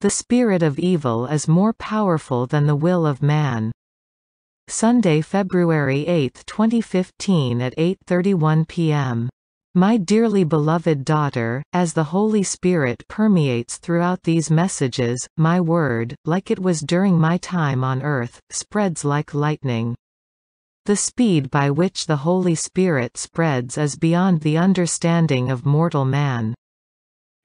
The spirit of evil is more powerful than the will of man. Sunday, February 8, 2015 at 8.31 p.m. My dearly beloved daughter, as the Holy Spirit permeates throughout these messages, my word, like it was during my time on earth, spreads like lightning. The speed by which the Holy Spirit spreads is beyond the understanding of mortal man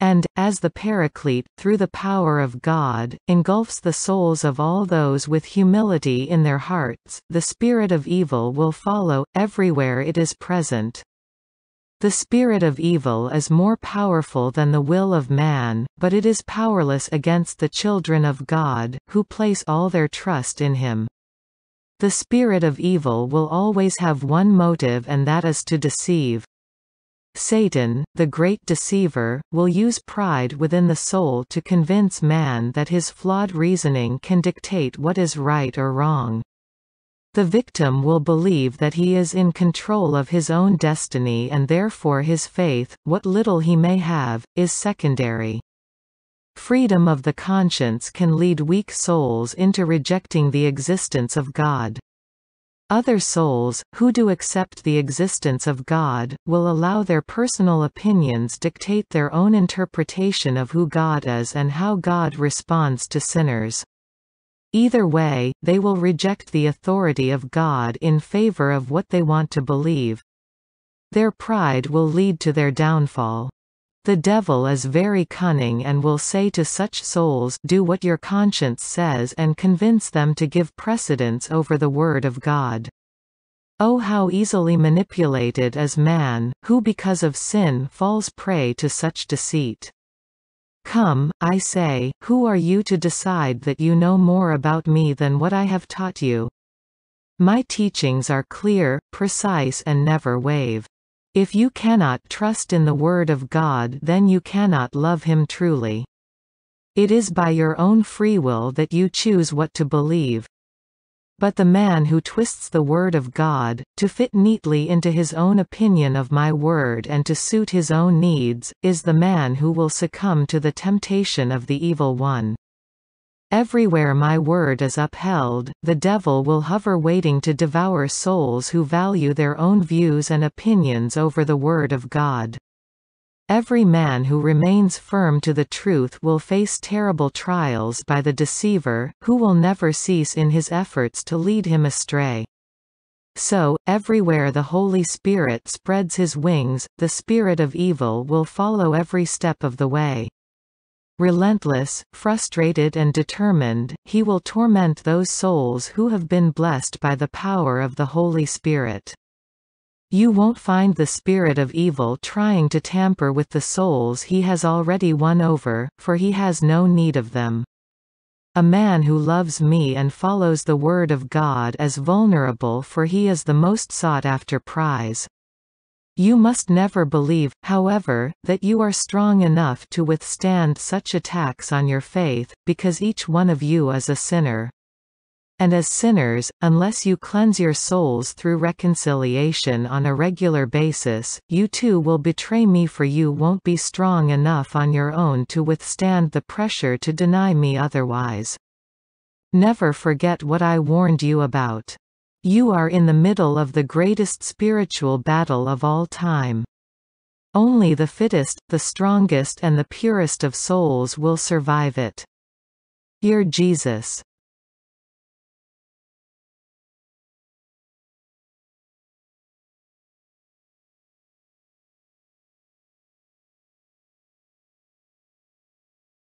and, as the Paraclete, through the power of God, engulfs the souls of all those with humility in their hearts, the spirit of evil will follow, everywhere it is present. The spirit of evil is more powerful than the will of man, but it is powerless against the children of God, who place all their trust in him. The spirit of evil will always have one motive and that is to deceive, Satan, the great deceiver, will use pride within the soul to convince man that his flawed reasoning can dictate what is right or wrong. The victim will believe that he is in control of his own destiny and therefore his faith, what little he may have, is secondary. Freedom of the conscience can lead weak souls into rejecting the existence of God. Other souls, who do accept the existence of God, will allow their personal opinions dictate their own interpretation of who God is and how God responds to sinners. Either way, they will reject the authority of God in favor of what they want to believe. Their pride will lead to their downfall. The devil is very cunning and will say to such souls do what your conscience says and convince them to give precedence over the word of God. Oh how easily manipulated is man, who because of sin falls prey to such deceit. Come, I say, who are you to decide that you know more about me than what I have taught you? My teachings are clear, precise and never wave. If you cannot trust in the Word of God then you cannot love Him truly. It is by your own free will that you choose what to believe. But the man who twists the word of God, to fit neatly into his own opinion of my word and to suit his own needs, is the man who will succumb to the temptation of the evil one. Everywhere my word is upheld, the devil will hover waiting to devour souls who value their own views and opinions over the word of God. Every man who remains firm to the truth will face terrible trials by the deceiver, who will never cease in his efforts to lead him astray. So, everywhere the Holy Spirit spreads his wings, the spirit of evil will follow every step of the way. Relentless, frustrated and determined, he will torment those souls who have been blessed by the power of the Holy Spirit. You won't find the spirit of evil trying to tamper with the souls he has already won over, for he has no need of them. A man who loves me and follows the word of God is vulnerable for he is the most sought after prize. You must never believe, however, that you are strong enough to withstand such attacks on your faith, because each one of you is a sinner. And as sinners, unless you cleanse your souls through reconciliation on a regular basis, you too will betray me for you won't be strong enough on your own to withstand the pressure to deny me otherwise. Never forget what I warned you about. You are in the middle of the greatest spiritual battle of all time. Only the fittest, the strongest and the purest of souls will survive it. Dear Jesus.